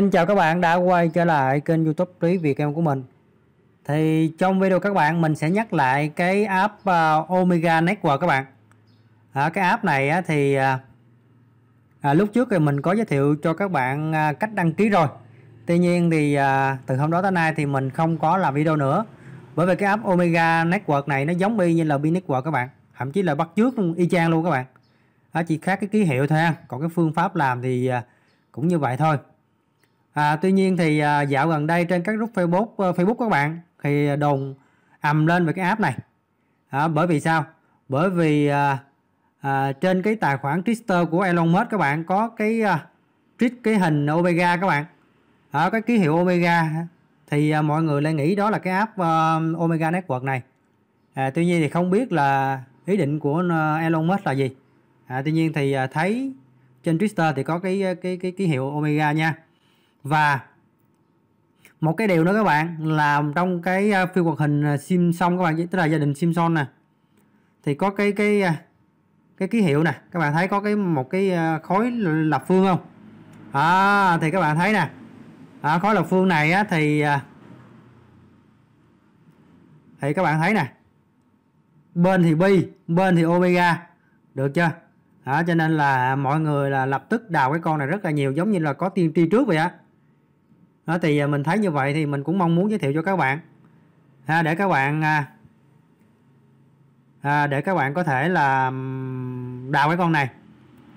Xin chào các bạn đã quay trở lại kênh youtube Lý Việt Em của mình Thì trong video các bạn mình sẽ nhắc lại cái app à, Omega Network các bạn à, Cái app này thì à, à, lúc trước thì mình có giới thiệu cho các bạn à, cách đăng ký rồi Tuy nhiên thì à, từ hôm đó tới nay thì mình không có làm video nữa Bởi vì cái app Omega Network này nó giống y như là Bi Network các bạn Thậm chí là bắt chước y chang luôn các bạn à, Chỉ khác cái ký hiệu thôi ha Còn cái phương pháp làm thì à, cũng như vậy thôi À, tuy nhiên thì à, dạo gần đây trên các group Facebook uh, Facebook các bạn thì đồn ầm lên về cái app này. À, bởi vì sao? Bởi vì à, à, trên cái tài khoản Twitter của Elon Musk các bạn có cái à, trích tweet cái hình Omega các bạn. À, cái ký hiệu Omega thì à, mọi người lại nghĩ đó là cái app à, Omega Network này. À, tuy nhiên thì không biết là ý định của ờ, Elon Musk là gì. À, tuy nhiên thì à, thấy trên Twitter thì có cái cái cái ký hiệu Omega nha và một cái điều nữa các bạn là trong cái à, phim hoạt hình à, Simpson các bạn tức là gia đình Simpson nè thì có cái cái à, cái ký hiệu nè các bạn thấy có cái một cái khối lập phương không à, thì các bạn thấy nè à, khối lập phương này á, thì thì các bạn thấy nè bên thì pi bên thì omega được chưa đó, cho nên là mọi người là lập tức đào cái con này rất là nhiều giống như là có tiên tri trước vậy á đó thì à, mình thấy như vậy thì mình cũng mong muốn giới thiệu cho các bạn à, để các bạn à, à để các bạn có thể là đào cái con này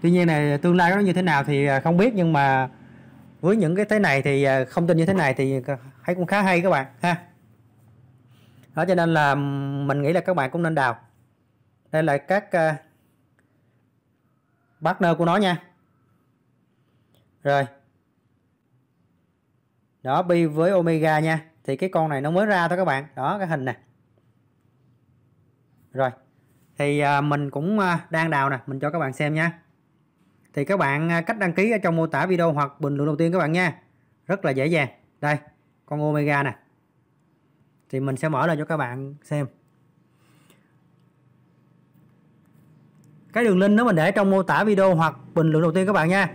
tuy nhiên này tương lai nó như thế nào thì à, không biết nhưng mà với những cái thế này thì không tin như thế này thì thấy cũng khá hay các bạn ha đó cho nên là mình nghĩ là các bạn cũng nên đào đây là các uh, partner của nó nha rồi đó bi với omega nha thì cái con này nó mới ra thôi các bạn đó cái hình này rồi thì à, mình cũng à, đang đào nè mình cho các bạn xem nha thì các bạn à, cách đăng ký ở trong mô tả video hoặc bình luận đầu tiên các bạn nha rất là dễ dàng đây con omega nè thì mình sẽ mở ra cho các bạn xem cái đường link đó mình để trong mô tả video hoặc bình luận đầu tiên các bạn nha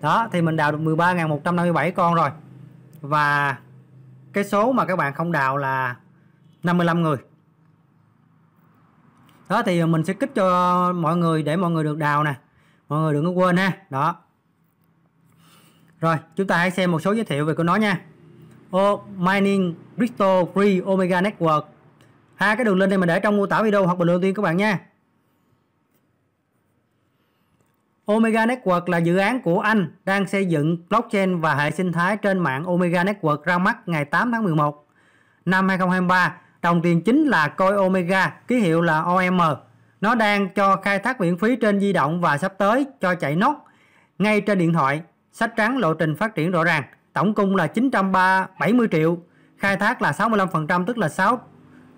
đó thì mình đào được 13.157 con rồi và cái số mà các bạn không đào là 55 người đó thì mình sẽ kích cho mọi người để mọi người được đào nè mọi người đừng có quên ha đó rồi chúng ta hãy xem một số giới thiệu về của nó nha O mining crypto free omega network hai cái đường link này mình để trong mô tả video hoặc bình luận tiên các bạn nha Omega Network là dự án của Anh đang xây dựng blockchain và hệ sinh thái trên mạng Omega Network ra mắt ngày 8 tháng 11 năm 2023. Đồng tiền chính là coin Omega, ký hiệu là OM. Nó đang cho khai thác miễn phí trên di động và sắp tới cho chạy nốt ngay trên điện thoại. Sách trắng lộ trình phát triển rõ ràng. Tổng cung là 970 triệu, khai thác là 65% tức là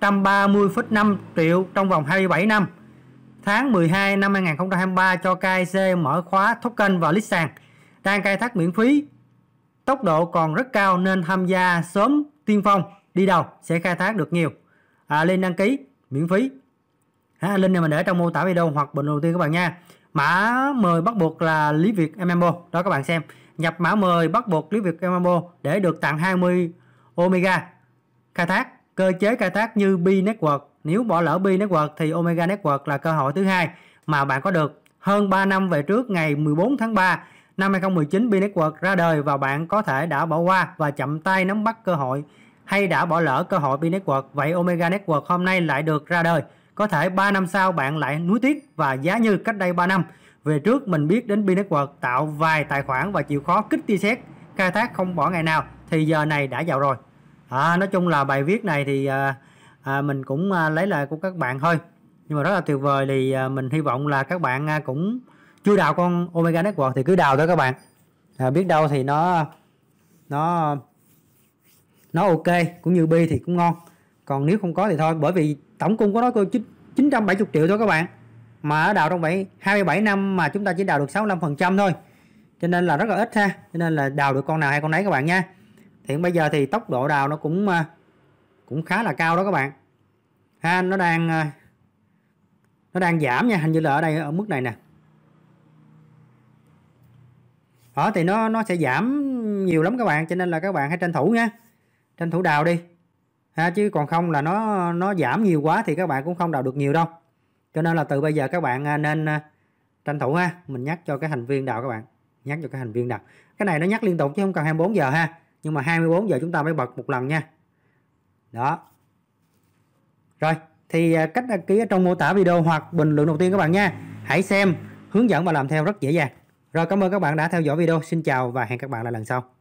630,5 triệu trong vòng 27 năm tháng 12 năm 2023 cho KIC mở khóa token vào list sàn, đang khai thác miễn phí. Tốc độ còn rất cao nên tham gia sớm tiên phong, đi đầu sẽ khai thác được nhiều. À, link đăng ký miễn phí. À, link này mình để trong mô tả video hoặc bình đầu tiên các bạn nha. Mã mời bắt buộc là Lý Việt MMO, đó các bạn xem. Nhập mã mời bắt buộc Lý Việt MMO để được tặng 20 Omega khai thác cơ chế khai thác như B Network nếu bỏ lỡ Bi Network thì Omega Network là cơ hội thứ hai mà bạn có được. Hơn 3 năm về trước ngày 14 tháng 3 năm 2019 Bi Network ra đời và bạn có thể đã bỏ qua và chậm tay nắm bắt cơ hội hay đã bỏ lỡ cơ hội Bi Network. Vậy Omega Network hôm nay lại được ra đời. Có thể 3 năm sau bạn lại nuối tiếc và giá như cách đây 3 năm. Về trước mình biết đến Bi Network tạo vài tài khoản và chịu khó kích tia xét, khai thác không bỏ ngày nào thì giờ này đã giàu rồi. À, nói chung là bài viết này thì uh, à, mình cũng à, lấy lời của các bạn thôi nhưng mà rất là tuyệt vời thì à, mình hy vọng là các bạn à, cũng chưa đào con Omega Network thì cứ đào thôi các bạn à, biết đâu thì nó nó nó ok cũng như bi thì cũng ngon còn nếu không có thì thôi bởi vì tổng cung của nó có 970 triệu thôi các bạn mà ở đào trong 7, 27 năm mà chúng ta chỉ đào được 65% thôi cho nên là rất là ít ha cho nên là đào được con nào hay con đấy các bạn nha hiện bây giờ thì tốc độ đào nó cũng à, cũng khá là cao đó các bạn ha nó đang ờ, nó đang giảm nha hình như là ở đây ở mức này nè đó thì nó nó sẽ giảm nhiều lắm các bạn cho nên là các bạn hãy tranh thủ nha tranh thủ đào đi ha chứ còn không là nó nó giảm nhiều quá thì các bạn cũng không đào được nhiều đâu cho nên là từ bây giờ các bạn ờ, nên ờ, tranh thủ ha mình nhắc cho cái thành viên đào các bạn nhắc cho cái thành viên đào cái này nó nhắc liên tục chứ không cần 24 giờ ha nhưng mà 24 giờ chúng ta mới bật một lần nha đó rồi thì à, cách đăng ký ở trong mô tả video hoặc bình luận đầu tiên các bạn nha hãy xem hướng dẫn và làm theo rất dễ dàng rồi cảm ơn các bạn đã theo dõi video xin chào và hẹn các bạn lại lần sau